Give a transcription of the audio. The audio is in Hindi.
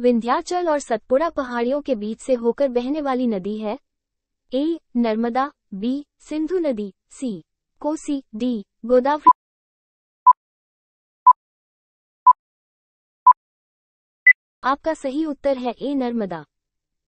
विंध्याचल और सतपुड़ा पहाड़ियों के बीच से होकर बहने वाली नदी है ए नर्मदा बी सिंधु नदी सी कोसी डी गोदावरी आपका सही उत्तर है ए नर्मदा